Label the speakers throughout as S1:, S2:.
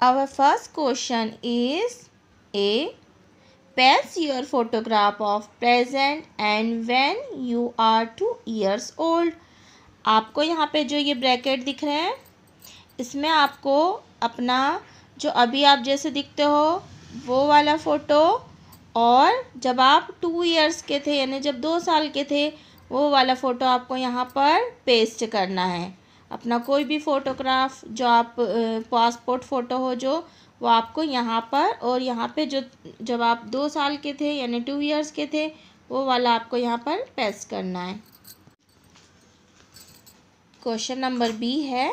S1: Our first question is A. Pass your photograph of present and when you are 2 years old. आपको यहाँ पे जो ये bracket दिख रहे हैं इसमें आपको अपना जो अभी आप जैसे दिखते हो वो वाला फ़ोटो और जब आप टू इयर्स के थे यानी जब दो साल के थे वो वाला फ़ोटो आपको यहाँ पर पेस्ट करना है अपना कोई भी फ़ोटोग्राफ जो आप पासपोर्ट फ़ोटो हो जो वो आपको यहाँ पर और यहाँ पे जो जब आप दो साल के थे यानी टू इयर्स के थे वो वाला आपको यहाँ पर पेस्ट करना है क्वेश्चन नंबर बी है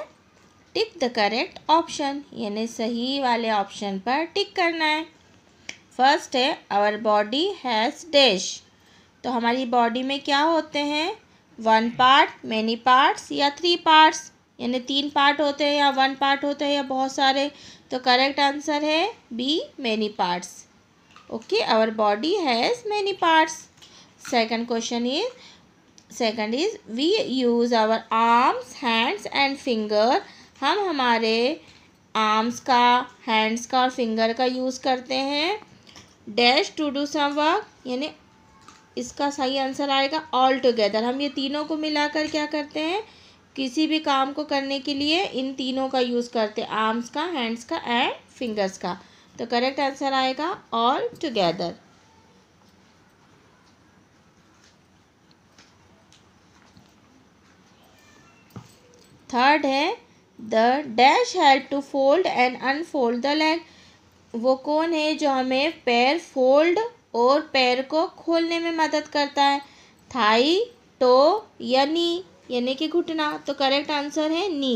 S1: टिक द करेक्ट ऑप्शन यानी सही वाले ऑप्शन पर टिक करना है फर्स्ट है आवर बॉडी हैज़ डैश तो हमारी बॉडी में क्या होते हैं वन पार्ट मैनी पार्ट्स या थ्री पार्ट्स यानी तीन पार्ट होते हैं या वन पार्ट होते हैं या बहुत सारे तो करेक्ट आंसर है B many parts okay our body has many parts second question is second is we use our arms hands and finger हम हमारे आर्म्स का हैंड्स का और फिंगर का यूज़ करते हैं dash to do some work यानी इसका सही आंसर आएगा ऑल टुगेदर हम ये तीनों को मिलाकर क्या करते हैं किसी भी काम को करने के लिए इन तीनों का यूज़ करते आर्म्स का हैंड्स का एंड फिंगर्स का तो करेक्ट आंसर आएगा ऑल टुगेदर थर्ड है the dash help to fold and unfold the leg वो कौन है जो हमें पैर फोल्ड और पैर को खोलने में मदद करता है थाई टो या नी यानी कि घुटना तो करेक्ट आंसर है नी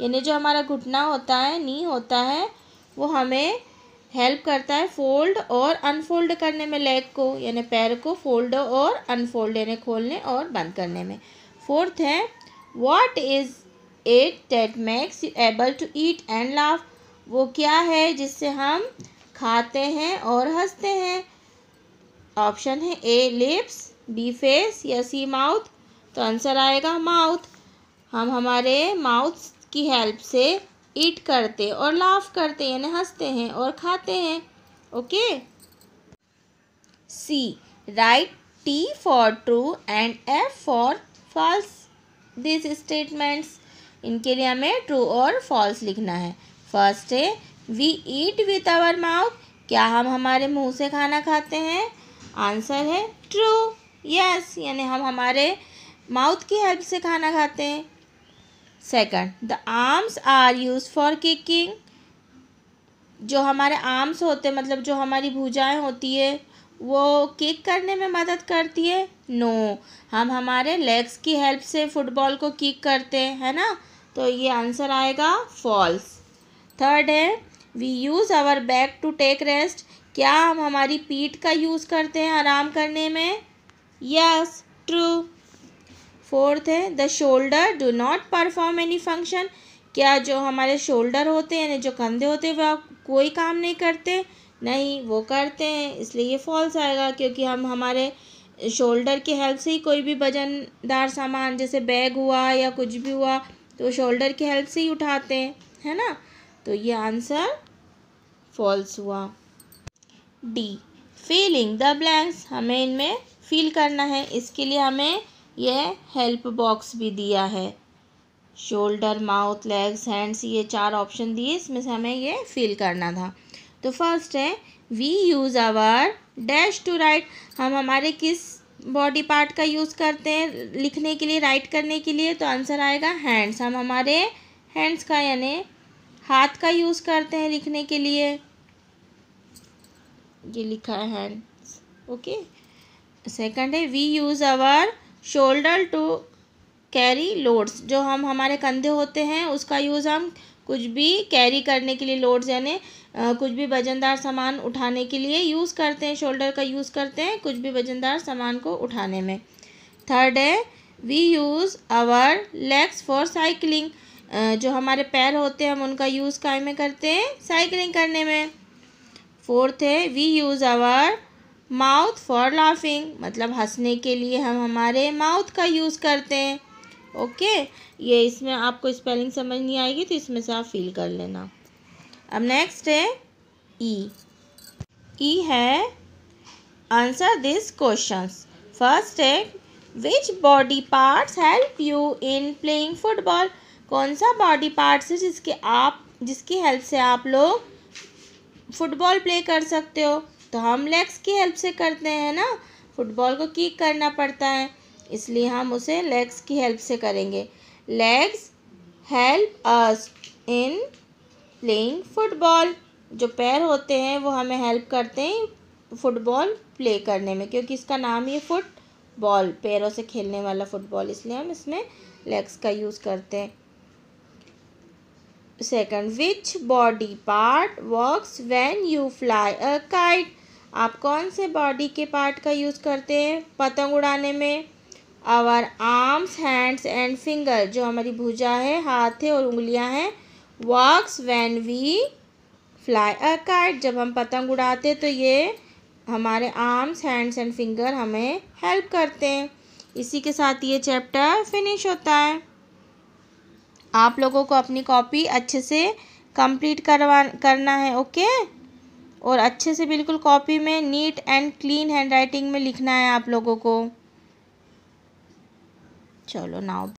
S1: यानी जो हमारा घुटना होता है नी होता है वो हमें हेल्प करता है फोल्ड और अनफोल्ड करने में लेग को यानी पैर को फोल्ड और अनफोल्ड यानी खोलने और बंद करने में फोर्थ है what is it that makes you able to eat and laugh वो क्या है जिससे हम खाते हैं और हंसते हैं ऑप्शन है ए लिप्स बी फेस या सी माउथ तो आंसर आएगा माउथ हम हमारे माउथ की हेल्प से ईट करते और लाफ करते यानी हंसते हैं और खाते हैं okay see write T for true and F for false this statements इनके लिए हमें ट्रू और फॉल्स लिखना है फर्स्ट है we eat with our mouth क्या हम हमारे मुंह से खाना खाते हैं आंसर है ट्रू यस यानी हम हमारे माउथ की हेल्प से खाना खाते हैं second the arms are use for kicking जो हमारे आर्म्स होते मतलब जो हमारी भुजाएं होती है वो किक करने में मदद करती है नो no, हम हमारे लेग्स की हेल्प से फुटबॉल को किक करते हैं है ना तो ये आंसर आएगा फॉल्स थर्ड है we use our back to take rest क्या हम हमारी पीठ का यूज़ करते हैं आराम करने में यस yes, ट्रू फोर्थ है the shoulder do not perform any function क्या जो हमारे शोल्डर होते हैं यानी जो कंधे होते हैं वह कोई काम नहीं करते नहीं वो करते हैं इसलिए ये फॉल्स आएगा क्योंकि हम हमारे शोल्डर की हेल्प से ही कोई भी वजनदार सामान जैसे बैग हुआ या कुछ भी हुआ तो शोल्डर की हेल्प से ही उठाते हैं है ना तो ये आंसर फॉल्स हुआ डी फीलिंग द ब्लैंक्स हमें इनमें फील करना है इसके लिए हमें यह हेल्प बॉक्स भी दिया है शोल्डर माउथ लेग्स हैंड्स ये चार ऑप्शन दिए इसमें से हमें ये फिल करना था तो फर्स्ट है we use our dash to write हम हमारे किस बॉडी पार्ट का यूज़ करते हैं लिखने के लिए राइट करने के लिए तो आंसर आएगा हैंड्स हम हमारे हैंड्स का यानी हाथ का यूज़ करते हैं लिखने के लिए ये लिखा है हैंड्स ओके सेकंड है we use our shoulder to carry loads जो हम हमारे कंधे होते हैं उसका यूज़ हम कुछ भी कैरी करने के लिए लोड्स यानी कुछ भी वजनदार सामान उठाने के लिए यूज़ करते हैं शोल्डर का यूज़ करते हैं कुछ भी वजनदार सामान को उठाने में थर्ड है we use our legs for cycling जो हमारे पैर होते हैं हम उनका यूज़ काय करते हैं साइकिलिंग करने में फोर्थ है we use our mouth for laughing मतलब हंसने के लिए हम हमारे माउथ का यूज़ करते हैं ओके ये इसमें आपको स्पेलिंग समझ नहीं आएगी तो इसमें से आप फील कर लेना अब नेक्स्ट है ई e. ई e है आंसर दिस क्वेश्चंस फर्स्ट है which body parts help you in playing football कौन सा बॉडी पार्ट्स है जिसके आप जिसकी हेल्प से आप लोग फुटबॉल प्ले कर सकते हो तो हम लेग्स की हेल्प से करते हैं ना फुटबॉल को किक करना पड़ता है इसलिए हम उसे लेग्स की हेल्प से करेंगे legs help us in playing football जो पैर होते हैं वो हमें हेल्प करते हैं फुटबॉल प्ले करने में क्योंकि इसका नाम ही फुट बॉल पैरों से खेलने वाला फुटबॉल इसलिए हम इसमें लेग्स का यूज़ करते हैं second which body part works when you fly a kite आप कौन से बॉडी के पार्ट का यूज़ करते हैं पतंग उड़ाने में our arms hands and finger जो हमारी भुजा है हाथ है और उंगलियां हैं works when we fly a kite जब हम पतंग उड़ाते तो ये हमारे आर्म्स हैंड्स एंड फिंगर हमें हेल्प करते हैं इसी के साथ ये चैप्टर फिनिश होता है आप लोगों को अपनी कॉपी अच्छे से कंप्लीट करवा करना है ओके और अच्छे से बिल्कुल कॉपी में neat and clean handwriting में लिखना है आप लोगों को चलो नाउ